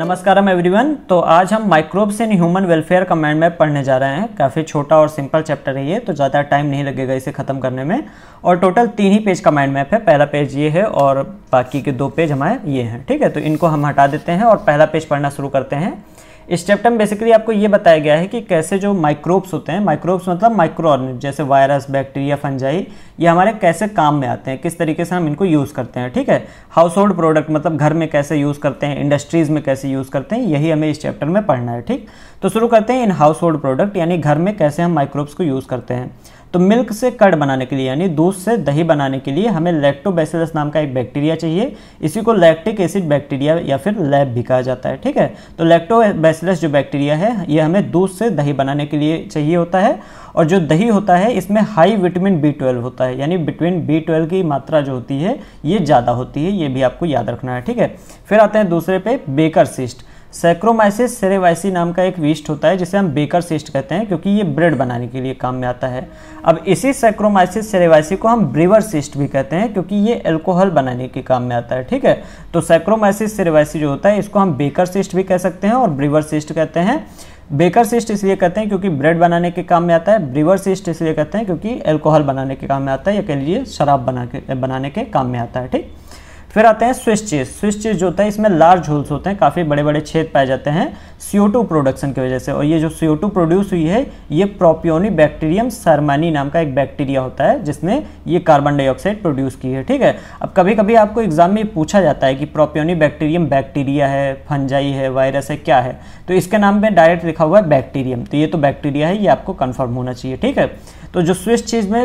नमस्कारम everyone तो आज हम microbes in human welfare mind map पढ़ने जा रहे हैं काफ़ी छोटा और सिंपल चैप्टर है ये तो ज़्यादा टाइम नहीं लगेगा इसे ख़त्म करने में और टोटल तीन ही पेज का माइंड मैप है पहला पेज ये है और बाकी के दो पेज हमारे ये हैं ठीक है तो इनको हम हटा देते हैं और पहला पेज पढ़ना शुरू करते हैं इस चैप्टर में बेसिकली आपको ये बताया गया है कि कैसे जो माइक्रोब्स होते हैं माइक्रोब्स मतलब माइक्रो ऑर्गेनिज्म जैसे वायरस बैक्टीरिया फंजाई ये हमारे कैसे काम में आते हैं किस तरीके से हम इनको यूज़ करते हैं ठीक है हाउस होल्ड प्रोडक्ट मतलब घर में कैसे यूज़ करते हैं इंडस्ट्रीज़ में कैसे यूज़ करते हैं यही हमें इस चैप्टर में पढ़ना है ठीक तो शुरू करते हैं इन हाउस होल्ड प्रोडक्ट यानी घर में कैसे हम माइक्रोब्स को यूज़ करते हैं तो मिल्क से कर्ड बनाने के लिए यानी दूध से दही बनाने के लिए हमें लैक्टोबैसिलस नाम का एक बैक्टीरिया चाहिए इसी को लैक्टिक एसिड बैक्टीरिया या फिर लैब भी कहा जाता है ठीक है तो लैक्टोबैसिलस जो बैक्टीरिया है ये हमें दूध से दही बनाने के लिए चाहिए होता है और जो दही होता है इसमें हाई विटामिन बी ट्वेल्व होता है यानी विटामिन बी ट्वेल्व की मात्रा जो होती है ये ज़्यादा होती है ये भी आपको याद रखना है ठीक है फिर आते हैं दूसरे पे बेकर सिस्ट सैक्रोमाइसिस सेरेवाइसी नाम का एक वीस्ट होता है जिसे हम बेकर सिस्ट कहते हैं क्योंकि ये ब्रेड बनाने के लिए काम में आता है अब इसी सैक्रोमाइसिस सेरेवाइसी को हम ब्रीवर सिस्ट भी कहते हैं क्योंकि ये एल्कोहल बनाने के काम में आता है ठीक है तो सैक्रोमाइसिस सेरेवाइसी जो होता है इसको हम बेकर सिस्ट भी कह सकते हैं और ब्रीवर सिस्ट कहते हैं बेकर सिस्ट इसलिए कहते हैं क्योंकि ब्रेड बनाने के काम में आता है ब्रीवर सिस्ट इसलिए कहते हैं क्योंकि एल्कोहल बनाने के काम में आता है या कह लीजिए शराब बना के बनाने के काम में आता है ठीक फिर आते हैं स्विस चीज़ स्विस चीज़ जो होता है इसमें लार्ज होल्स होते हैं काफ़ी बड़े बड़े छेद पाए जाते हैं CO2 प्रोडक्शन की वजह से और ये जो CO2 प्रोड्यूस हुई है ये प्रोपियोनी बैक्टीरियम सरमानी नाम का एक बैक्टीरिया होता है जिसने ये कार्बन डाइऑक्साइड प्रोड्यूस की है ठीक है अब कभी कभी आपको एग्जाम में पूछा जाता है कि प्रोपियोनी बैक्टीरियम बैक्टीरिया है फंजाई है वायरस है क्या है तो इसके नाम पर डायरेक्ट लिखा हुआ है बैक्टीरियम तो ये तो बैक्टीरिया है ये आपको कन्फर्म होना चाहिए ठीक है तो जो स्विस चीज़ में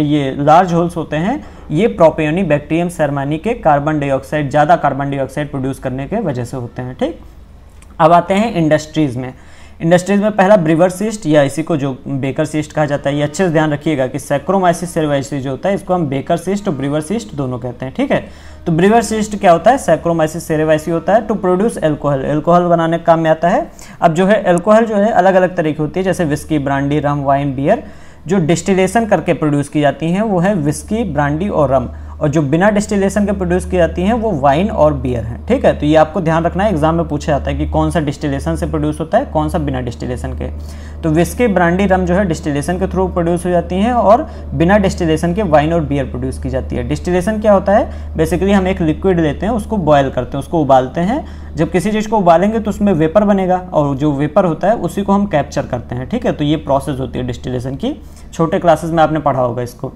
ये लार्ज होल्स होते हैं ये प्रोपेनी बैक्टीरियम सरमानी के कार्बन डाइऑक्साइड ज़्यादा कार्बन डाइऑक्साइड प्रोड्यूस करने के वजह से होते हैं ठीक अब आते हैं इंडस्ट्रीज़ में इंडस्ट्रीज में पहला ब्रिवर सिस्ट या इसी को जो बेकर सिस्ट कहा जाता है ये अच्छे से ध्यान रखिएगा कि सैक्रोमाइसिस सेरवाइसिस जो होता है इसको हम बेकर सिस्ट और ब्रिवर सिस्ट दोनों कहते हैं ठीक है तो ब्रिवर सिस्ट क्या होता है सैक्रोमाइसिस सेरेवाइसी होता है टू प्रोड्यूस एल्कोहल एल्कोहल बनाने के काम में आता है अब जो है एल्कोहल जो है अलग अलग तरीके होती है जैसे whisky brandy rum wine beer जो डिस्टिलेशन करके प्रोड्यूस की जाती हैं वो है विस्की ब्रांडी और रम और जो बिना डिस्टिलेशन के प्रोड्यूस की जाती हैं वो वाइन और बियर हैं ठीक है तो ये आपको ध्यान रखना है एग्जाम में पूछा जाता है कि कौन सा डिस्टिलेशन से प्रोड्यूस होता है कौन सा बिना डिस्टिलेशन के तो विस्की ब्रांडी रम जो है डिस्टिलेशन के थ्रू प्रोड्यूस हो जाती हैं और बिना डिस्टिलेशन के वाइन और बियर प्रोड्यूस की जाती है डिस्टिलेशन क्या होता है बेसिकली हम एक लिक्विड लेते हैं उसको बॉयल करते हैं उसको उबालते हैं जब किसी चीज़ को उबालेंगे तो उसमें वेपर बनेगा और जो वेपर होता है उसी को हम कैप्चर करते हैं ठीक है तो ये प्रोसेस होती है डिस्टिलेशन की छोटे क्लासेस में आपने पढ़ा होगा इसको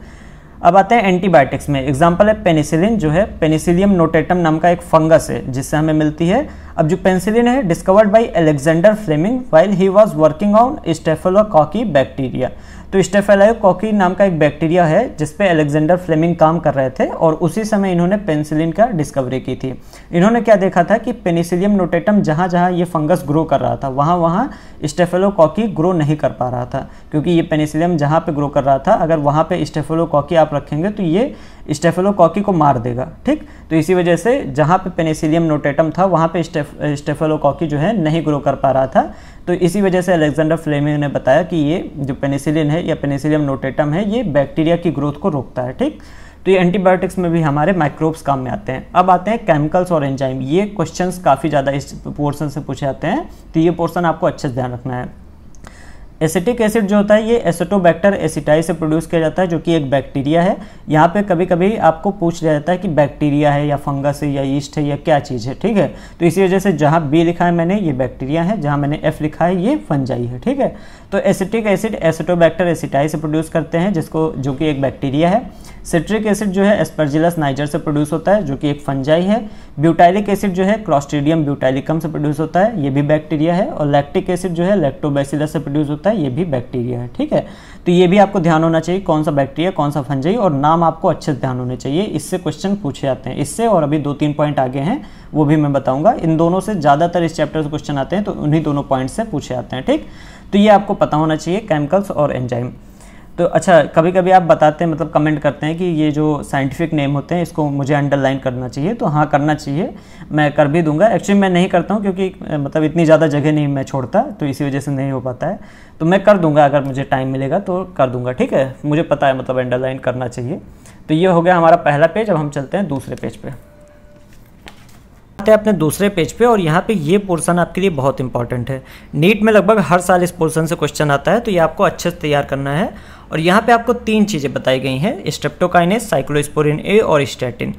अब आते हैं एंटीबायोटिक्स में एग्जाम्पल है पेनिसिलिन जो है पेनिसिलियम नोटेटम नाम का एक फंगस है जिससे हमें मिलती है अब जो पेनिसिलिन है discovered by Alexander Fleming while he was working on staphylococci bacteria तो स्टेफेलायोकॉकी कॉकी नाम का एक बैक्टीरिया है जिसपे अलेक्जेंडर फ्लेमिंग काम कर रहे थे और उसी समय इन्होंने पेनिसिलिन का डिस्कवरी की थी इन्होंने क्या देखा था कि पेनिसिलियम नोटेटम जहाँ जहाँ ये फंगस ग्रो कर रहा था वहाँ वहाँ स्टेफेलोकॉकी ग्रो नहीं कर पा रहा था क्योंकि ये पेनिसिलियम जहाँ पर ग्रो कर रहा था अगर वहाँ पर स्टेफेलोकॉकी आप रखेंगे तो ये स्टेफेलोकॉकी को मार देगा ठीक तो इसी वजह से जहाँ पे पेनिसिलियम नोटेटम था वहाँ पे स्टेफेलोकॉकी जो है नहीं ग्रो कर पा रहा था तो इसी वजह से अलेक्जेंडर फ्लेमिंग ने बताया कि ये जो पेनिसिलिन है या पेनिसिलियम नोटेटम है ये बैक्टीरिया की ग्रोथ को रोकता है ठीक तो ये एंटीबायोटिक्स में भी हमारे माइक्रोब्स काम में आते हैं अब आते हैं केमिकल्स और एंजाइम ये क्वेश्चंस काफ़ी ज़्यादा इस पोर्शन से पूछे जाते हैं तो ये पोर्शन आपको अच्छे से ध्यान रखना है एसिटिक एसिड जो होता है ये एसिटोबैक्टर एसिटाई से प्रोड्यूस किया जाता है जो कि एक बैक्टीरिया है यहाँ पे कभी कभी आपको पूछ लिया जाता है कि बैक्टीरिया है या फंगस है या ईस्ट है या क्या चीज़ है ठीक है तो इसी वजह से जहाँ बी लिखा है मैंने ये बैक्टीरिया है जहाँ मैंने एफ लिखा है ये फंजाई है ठीक है तो एसिटिक एसिड एसिटोबैक्टर एसिटाई से प्रोड्यूस करते हैं जिसको जो कि एक बैक्टीरिया है सिट्रिक एसिड जो है एस्पर्जिलस नाइजर से प्रोड्यूस होता है जो कि एक फंजाई है ब्यूटाइलिक एसिड जो है क्रॉस्टेडियम ब्यूटाइलिकम से प्रोड्यूस होता है ये भी बैक्टीरिया है और लैक्टिक एसिड जो है लैक्टोबैसिलस से प्रोड्यूस होता है ये भी बैक्टीरिया है ठीक है तो ये भी आपको ध्यान होना चाहिए कौन सा बैक्टीरिया कौन सा फंजाई और नाम आपको अच्छे से ध्यान होने चाहिए इससे क्वेश्चन पूछे जाते हैं इससे और अभी दो तीन पॉइंट आगे हैं वो भी मैं बताऊंगा इन दोनों से ज़्यादातर इस चैप्टर से क्वेश्चन आते हैं तो उन्हीं दोनों पॉइंट से पूछे जाते हैं ठीक तो ये आपको पता होना चाहिए केमिकल्स और एंजाइम तो अच्छा कभी कभी आप बताते हैं मतलब कमेंट करते हैं कि ये जो साइंटिफिक नेम होते हैं इसको मुझे अंडरलाइन करना चाहिए तो हाँ करना चाहिए मैं कर भी दूंगा एक्चुअली मैं नहीं करता हूँ क्योंकि मतलब इतनी ज़्यादा जगह नहीं मैं छोड़ता तो इसी वजह से नहीं हो पाता है तो मैं कर दूंगा अगर मुझे टाइम मिलेगा तो कर दूंगा ठीक है मुझे पता है मतलब अंडरलाइन करना चाहिए तो ये हो गया हमारा पहला पेज अब हम चलते हैं दूसरे पेज पर आते हैं अपने दूसरे पेज पे और यहाँ पे ये पोर्शन आपके लिए बहुत इंपॉर्टेंट है नीट में लगभग हर साल इस पोर्शन से क्वेश्चन आता है तो ये आपको अच्छे से तैयार करना है और यहाँ पे आपको तीन चीज़ें बताई गई हैं स्ट्रेप्टोकाइनेस साइक्लोस्पोरिन ए और स्टेटिन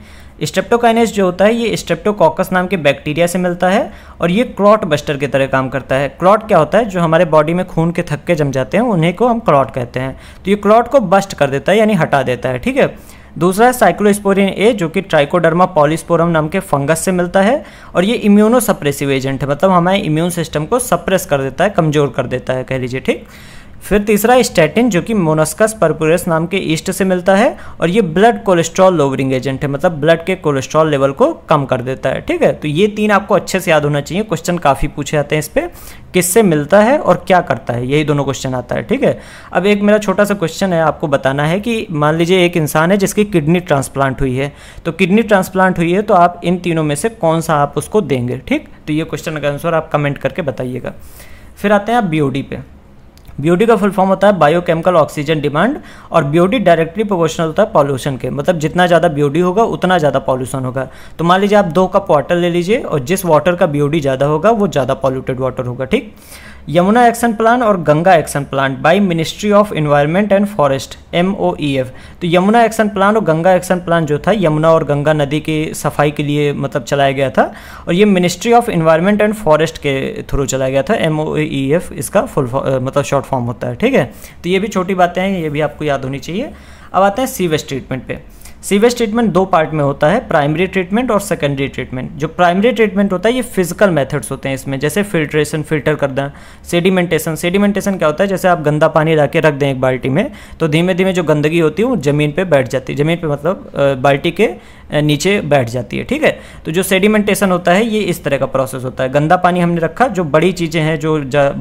स्ट्रेप्टोकाइनेस जो होता है ये स्ट्रेप्टोकॉकस नाम के बैक्टीरिया से मिलता है और ये क्लॉट बस्टर की तरह काम करता है क्लॉट क्या होता है जो हमारे बॉडी में खून के थक्के जम जाते हैं उन्हें को हम क्लॉट कहते हैं तो ये क्लॉट को बस्ट कर देता है यानी हटा देता है ठीक है दूसरा है साइक्लोस्पोरिन ए जो कि ट्राइकोडर्मा पॉलिस्पोरम नाम के फंगस से मिलता है और ये इम्यूनो सप्रेसिव एजेंट है मतलब हमारे इम्यून सिस्टम को सप्रेस कर देता है कमज़ोर कर देता है कह लीजिए ठीक फिर तीसरा स्टैटिन जो कि मोनस्कस परपुरस नाम के ईस्ट से मिलता है और ये ब्लड कोलेस्ट्रॉल लोवरिंग एजेंट है मतलब ब्लड के कोलेस्ट्रॉल लेवल को कम कर देता है ठीक है तो ये तीन आपको अच्छे से याद होना चाहिए क्वेश्चन काफ़ी पूछे जाते हैं इस पर किससे मिलता है और क्या करता है यही दोनों क्वेश्चन आता है ठीक है अब एक मेरा छोटा सा क्वेश्चन है आपको बताना है कि मान लीजिए एक इंसान है जिसकी किडनी ट्रांसप्लांट हुई है तो किडनी ट्रांसप्लांट हुई है तो आप इन तीनों में से कौन सा आप उसको देंगे ठीक तो ये क्वेश्चन का आंसर आप कमेंट करके बताइएगा फिर आते हैं आप बी पे ब्यूटी का फुल फॉर्म होता है बायोकेमिकल ऑक्सीजन डिमांड और ब्यूटी डायरेक्टली प्रोपोर्शनल होता है पॉल्यूशन के मतलब जितना ज़्यादा ब्यूटी होगा उतना ज़्यादा पॉल्यूशन होगा तो मान लीजिए आप दो कप वाटर ले लीजिए और जिस वाटर का ब्यूटी ज़्यादा होगा वो ज़्यादा पॉल्यूटेड वाटर होगा ठीक यमुना एक्शन प्लान और Ganga action plan by ministry of environment and forest M O E F तो यमुना एक्शन प्लान और गंगा एक्शन प्लान जो था यमुना और गंगा नदी की सफाई के लिए मतलब चलाया गया था और ये ministry of environment and forest के थ्रू चलाया गया था एम ओ ई एफ इसका फुल मतलब शॉर्ट फॉर्म होता है ठीक है तो ये भी छोटी बातें हैं ये भी आपको याद होनी चाहिए अब आते हैं सीवेज ट्रीटमेंट पर सीवेज ट्रीटमेंट दो पार्ट में होता है प्राइमरी ट्रीटमेंट और सेकेंडरी ट्रीटमेंट जो प्राइमरी ट्रीटमेंट होता है ये फिजिकल मेथड्स होते हैं इसमें जैसे फिल्ट्रेशन फिल्टर कर दें सेडिमेंटेशन सेडिमेंटेशन क्या होता है जैसे आप गंदा पानी ला के रख दें एक बाल्टी में तो धीमे धीमे जो गंदगी होती है वो ज़मीन पर बैठ जाती है ज़मीन पर मतलब बाल्टी के नीचे बैठ जाती है ठीक है तो जो सेडिमेंटेशन होता है ये इस तरह का प्रोसेस होता है गंदा पानी हमने रखा जो बड़ी चीज़ें हैं जो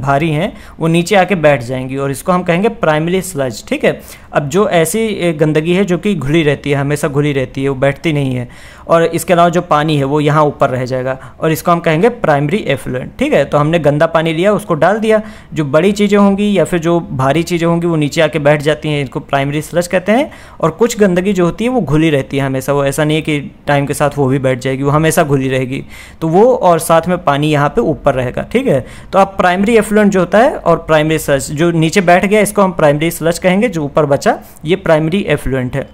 भारी हैं वो नीचे आके बैठ जाएंगी और इसको हम कहेंगे प्राइमरी स्लज ठीक है अब जो ऐसी गंदगी है जो कि घुली रहती है हमें हमेशा घुली रहती है वो बैठती नहीं है और इसके अलावा जो पानी है वो यहाँ ऊपर रह जाएगा और इसको हम कहेंगे प्राइमरी एफ्लुएंट ठीक है तो हमने गंदा पानी लिया उसको डाल दिया जो बड़ी चीज़ें होंगी या फिर जो भारी चीज़ें होंगी वो नीचे आके बैठ जाती हैं इनको प्राइमरी स्लज कहते हैं और कुछ गंदगी जो होती है वो घुली रहती है हमेशा वो ऐसा नहीं है कि टाइम के साथ वो भी बैठ जाएगी वो हमेशा घुली रहेगी तो वो और साथ में पानी यहाँ पर ऊपर रहेगा ठीक है तो आप प्राइमरी एफ्लुएंट जो होता है और प्राइमरी स्लज जो नीचे बैठ गया इसको हम प्राइमरी स्लज कहेंगे जो ऊपर बचा ये प्राइमरी एफ्लुएंट है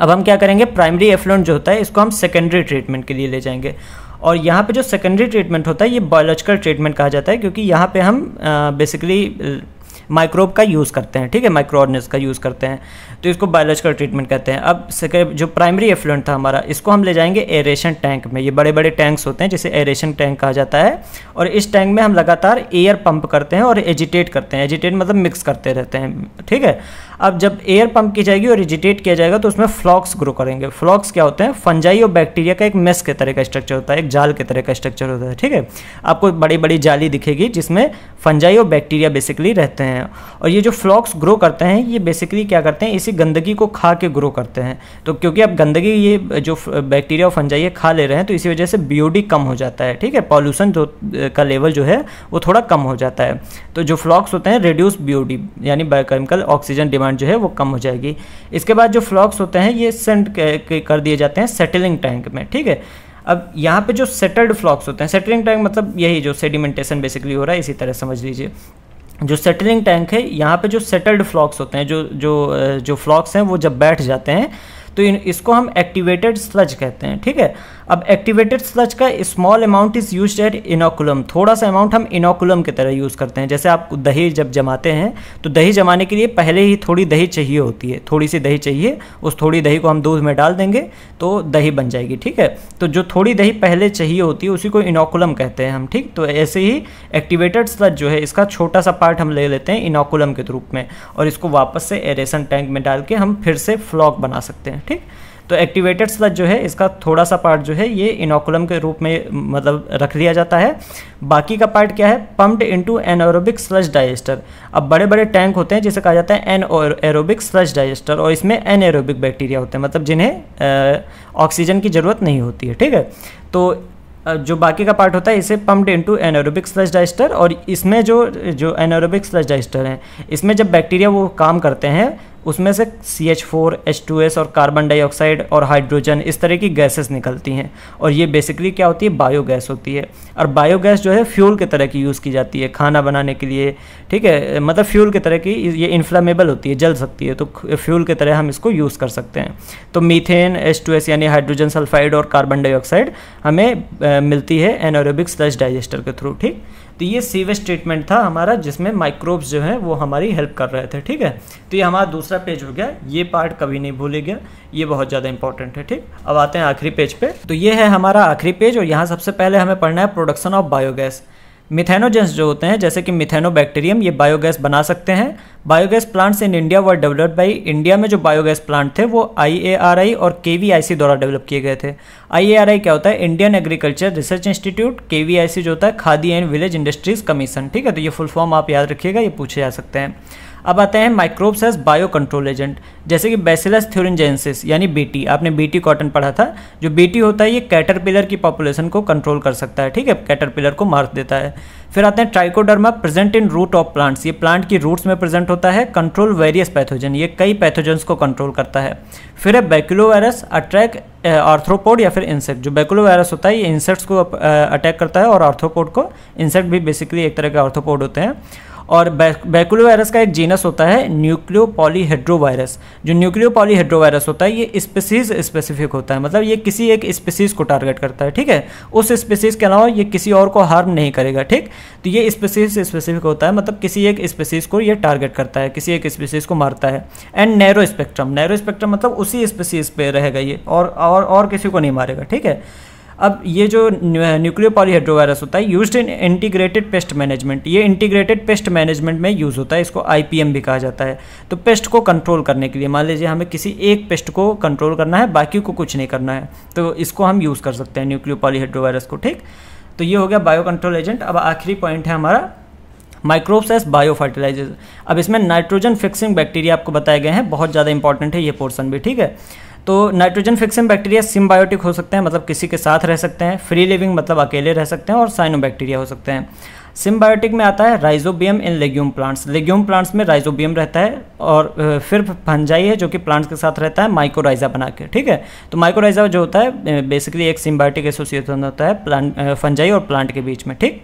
अब हम क्या करेंगे प्राइमरी एफ्लुएंट जो होता है इसको हम सेकेंडरी ट्रीटमेंट के लिए ले जाएंगे और यहाँ पे जो सेकेंडरी ट्रीटमेंट होता है ये बायोलॉजिकल ट्रीटमेंट कहा जाता है क्योंकि यहाँ पे हम बेसिकली माइक्रोब का यूज़ करते हैं ठीक है माइक्रो का यूज़ करते हैं तो इसको बायोलॉजिकल ट्रीटमेंट कहते हैं अब जो प्राइमरी एफ्लुएंट था हमारा इसको हम ले जाएंगे एरेशन टैंक में ये बड़े बड़े टैंक्स होते हैं जिसे एरेशन टैंक कहा जाता है और इस टैंक में हम लगातार एयर पंप करते हैं और एजिटेट करते हैं एजिटेट मतलब मिक्स करते रहते हैं ठीक है अब जब एयर पंप की जाएगी और एजिटेट किया जाएगा तो उसमें फ्लॉक्स ग्रो करेंगे फ्लॉक्स क्या होते हैं फंजाई और बैक्टीरिया का एक मेस के तरह का स्ट्रक्चर होता है एक जाल के तरह का स्ट्रक्चर होता है ठीक है आपको बड़ी बड़ी जाली दिखेगी जिसमें फंजाई और बैक्टीरिया बेसिकली रहते हैं और ये जो फ्लॉक्स ग्रो करते हैं ये बेसिकली क्या करते हैं इसी किसी गंदगी को खा के ग्रो करते हैं तो क्योंकि अब गंदगी ये जो बैक्टीरिया और फंजाई है खा ले रहे हैं तो इसी वजह से बीओडी कम हो जाता है ठीक है पॉल्यूशन जो का लेवल जो है वो थोड़ा कम हो जाता है तो जो फ्लॉक्स होते हैं रिड्यूस बीओडी यानी बायोकेमिकल ऑक्सीजन डिमांड जो है वो कम हो जाएगी इसके बाद जो फ्लॉक्स होते हैं ये सेंट कर दिए जाते हैं सेटलिंग टैंक में ठीक है अब यहाँ पे जो सेटल्ड फ्लॉक्स होते हैं सेटलिंग टैंक मतलब यही जो सेडिमेंटेशन बेसिकली हो रहा है इसी तरह समझ लीजिए जो सेटलिंग टैंक है यहाँ पे जो सेटल्ड फ्लॉक्स होते हैं जो जो जो फ्लॉक्स हैं वो जब बैठ जाते हैं तो इन इसको हम एक्टिवेटेड स्लज कहते हैं ठीक है अब एक्टिवेटेड स्लच का small amount is use at inoculum थोड़ा सा अमाउंट हम इनोकुलम की तरह यूज़ करते हैं जैसे आप दही जब जमाते हैं तो दही जमाने के लिए पहले ही थोड़ी दही चाहिए होती है थोड़ी सी दही चाहिए उस थोड़ी दही को हम दूध में डाल देंगे तो दही बन जाएगी ठीक है तो जो थोड़ी दही पहले चाहिए होती है उसी को इनोकुलम कहते हैं हम ठीक तो ऐसे ही एक्टिवेटेड स्लच जो है इसका छोटा सा पार्ट हम ले लेते हैं इनोकुलम के रूप में और इसको वापस से एरेसन टैंक में डाल के हम फिर से फ्लॉक बना सकते हैं ठीक तो एक्टिवेटेड स्लज जो है इसका थोड़ा सा पार्ट जो है ये इनोकुलम के रूप में मतलब रख दिया जाता है बाकी का पार्ट क्या है pumped into anaerobic sludge digester अब बड़े बड़े टैंक होते हैं जिसे कहा जाता है एन एरोबिक स्लज डाइजेस्टर और इसमें एन एरोबिक बैक्टीरिया होते हैं मतलब जिन्हें ऑक्सीजन की ज़रूरत नहीं होती है ठीक है तो जो बाकी का पार्ट होता है इसे pumped into anaerobic sludge digester और इसमें जो जो एनारोबिक स्लज डाइस्टर हैं इसमें जब बैक्टीरिया वो काम करते हैं उसमें से C H four H two S और कार्बन डाइऑक्साइड और हाइड्रोजन इस तरह की गैसेस निकलती हैं और ये बेसिकली क्या होती है बायोगैस होती है और बायोगैस जो है फ्यूल के तरह की यूज़ की जाती है खाना बनाने के लिए ठीक है मतलब फ्यूल की तरह की ये इन्फ्लामेबल होती है जल सकती है तो फ्यूल की तरह हम इसको यूज़ कर सकते हैं तो मीथेन एच टू एस यानी हाइड्रोजन सल्फाइड और कार्बन डाइऑक्साइड हमें आ, मिलती है एनोरोबिक स्लच डाइजेस्टर के थ्रू ठीक तो ये सीवेज ट्रीटमेंट था हमारा जिसमें माइक्रोब्स जो हैं वो हमारी हेल्प कर रहे थे ठीक है तो ये हमारा दूसरा पेज हो गया ये पार्ट कभी नहीं भूलेगा ये बहुत ज़्यादा इंपॉर्टेंट है ठीक अब आते हैं आखिरी पेज पे तो ये है हमारा आखिरी पेज और यहाँ सबसे पहले हमें पढ़ना है प्रोडक्शन ऑफ बायोगैस मिथेनोजेंस जो होते हैं जैसे कि मिथेनोबैक्टीरियम ये बायोगैस बना सकते हैं biogas plants in India were developed by India में जो बायोगैस प्लांट थे वो आई और के द्वारा डेवलप किए गए थे आई क्या होता है इंडियन एग्रीकल्चर रिसर्च इंस्टीट्यूट के जो होता है Khadi and village industries commission ठीक है तो ये फुल फॉर्म आप याद रखिएगा ये पूछे जा सकते हैं अब आते हैं microbes as bio control agent जैसे कि बेसिलस थ्योरिनजेंसिस यानी बीटी आपने बीटी कॉटन पढ़ा था जो बीटी होता है ये कैटरपिलर की पॉपुलेशन को कंट्रोल कर सकता है ठीक है कैटरपिलर को मार देता है फिर आते हैं trichoderma present in root of plants ये प्लांट की रूट्स में प्रेजेंट होता है कंट्रोल वेरियस पैथोजन ये कई पैथोजेंस को कंट्रोल करता है फिर है बैकुलोवायरस अट्रैक आर्थ्रोपोड या फिर इंसेक्ट जो बैकुलोवायरस होता है ये इंसेक्ट्स को अटैक uh, करता है और आर्थ्रोपोड को इंसेक्ट भी बेसिकली एक तरह के आर्थ्रोपोड होते हैं और बैकुलो वायरस का एक जीनस होता है न्यूक्लियो पॉलीहेड्रोवायरस जो न्यूक्लियो पॉलीहेड्रोवायरस होता है ये स्पेसीज स्पेसिफिक होता है मतलब ये किसी एक स्पेसीज को टारगेट करता है ठीक है उस स्पेसीज के अलावा ये किसी और को हार्म नहीं करेगा ठीक तो ये स्पेसीज स्पेसिफिक होता है मतलब किसी एक स्पेसीज को ये टारगेट करता है किसी एक स्पेसीज को मारता है and narrow spectrum narrow spectrum मतलब उसी स्पेसीज पर रहेगा ये और और, और किसी को नहीं मारेगा ठीक है अब ये जो न्यूक्लियो पॉलीहाइड्रोवायरस होता है use in integrated pest management ये इंटीग्रेटेड पेस्ट मैनेजमेंट में यूज़ होता है इसको आई भी कहा जाता है तो पेस्ट को कंट्रोल करने के लिए मान लीजिए हमें किसी एक पेस्ट को कंट्रोल करना है बाकी को कुछ नहीं करना है तो इसको हम यूज़ कर सकते हैं न्यूक्लियो पॉलीहाइड्रोवायरस को ठीक तो ये हो गया बायो कंट्रोल एजेंट अब आखिरी पॉइंट है हमारा माइक्रोब्स एस बायो फर्टिलाइजर अब इसमें नाइट्रोजन फिक्सिंग बैक्टीरिया आपको बताए गए हैं बहुत ज़्यादा इंपॉर्टेंट है ये पोर्सन भी ठीक है तो नाइट्रोजन फिक्सिंग बैक्टीरिया सिम्बायोटिक हो सकते हैं मतलब किसी के साथ रह सकते हैं फ्री लिविंग मतलब अकेले रह सकते हैं और साइनोबैक्टीरिया हो सकते हैं सिम्बायोटिक में आता है rhizobium in legume plants legume plants में राइजोबियम रहता है और फिर फंजाई है जो कि प्लांट्स के साथ रहता है माइकोराइजा बना के ठीक है तो माइकोराइजा जो होता है बेसिकली एक सिम्बायोटिक एसोसिएशन होता है प्लांट फंजाई और प्लांट के बीच में ठीक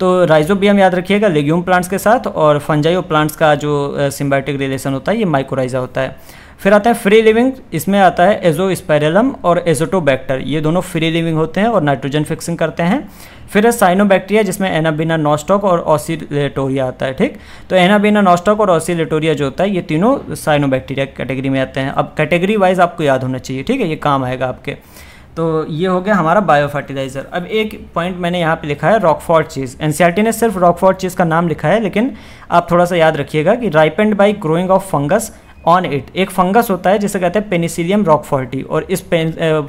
तो राइजोबियम याद रखिएगा लेग्यूम प्लांट्स के साथ और फंजाई और प्लांट्स का जो सिम्बायोटिक रिलेशन होता है ये माइकोराइजा होता है फिर आता है फ्री लिविंग इसमें आता है एजो स्पायरलम और एजोटोबैक्टर ये दोनों फ्री लिविंग होते हैं और नाइट्रोजन फिक्सिंग करते हैं फिर है साइनोबैक्टीरिया जिसमें एनाबीना नॉस्टॉक और ऑसिलेटोरिया आता है ठीक तो एनाबीना नॉस्टॉक और ऑसिलेटोरिया जो होता है ये तीनों साइनोबैक्टीरिया कैटेगरी में आते हैं अब कैटेगरी वाइज आपको याद होना चाहिए ठीक है ये काम आएगा आपके तो ये हो गया हमारा बायो फर्टिलाइज़र अब एक पॉइंट मैंने यहाँ पे लिखा है रॉकफॉर्ड चीज़ एनसीईआरटी ने सिर्फ रॉकफॉर्ड चीज़ का नाम लिखा है लेकिन आप थोड़ा सा याद रखिएगा कि ripened by growing of fungus on it एक फंगस होता है जिसे कहते हैं पेनिसिलियम फॉर्टी और इस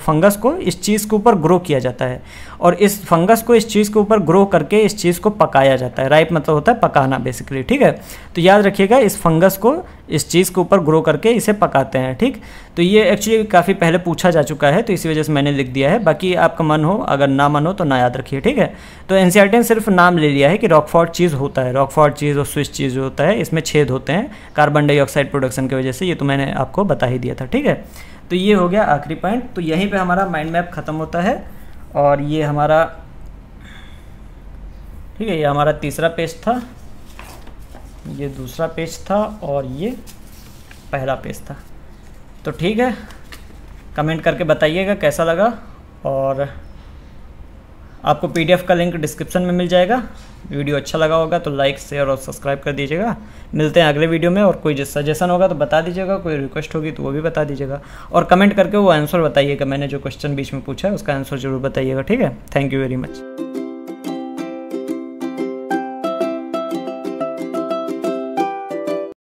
फंगस को इस चीज़ के ऊपर ग्रो किया जाता है और इस फंगस को इस चीज़ के ऊपर ग्रो करके इस चीज़ को पकाया जाता है राइप मतलब होता है पकाना बेसिकली ठीक है तो याद रखिएगा इस फंगस को इस चीज़ के ऊपर ग्रो करके इसे पकाते हैं ठीक तो ये एक्चुअली काफ़ी पहले पूछा जा चुका है तो इसी वजह से मैंने लिख दिया है बाकी आपका मन हो अगर ना मन हो तो ना याद रखिए ठीक है तो एन ने सिर्फ नाम ले लिया है कि रॉकफॉर्ड चीज़ होता है रॉकफॉर्ड चीज़ और स्विच चीज़ होता है इसमें छेद होते हैं कार्बन डाइऑक्साइड प्रोडक्शन की वजह से ये तो मैंने आपको बता ही दिया था ठीक है तो ये हो गया आखिरी पॉइंट तो यहीं पर हमारा माइंड मैप ख़त्म होता है और ये हमारा ठीक है ये हमारा तीसरा पेज था ये दूसरा पेज था और ये पहला पेज था तो ठीक है कमेंट करके बताइएगा कैसा लगा और आपको पीडीएफ का लिंक डिस्क्रिप्शन में मिल जाएगा वीडियो अच्छा लगा होगा तो लाइक शेयर और सब्सक्राइब कर दीजिएगा मिलते हैं अगले वीडियो में और कोई सजेशन होगा तो बता दीजिएगा कोई रिक्वेस्ट होगी तो वो भी बता दीजिएगा और कमेंट करके वो आंसर बताइएगा मैंने जो क्वेश्चन बीच में पूछा है उसका आंसर जरूर बताइएगा ठीक है थैंक यू वेरी मच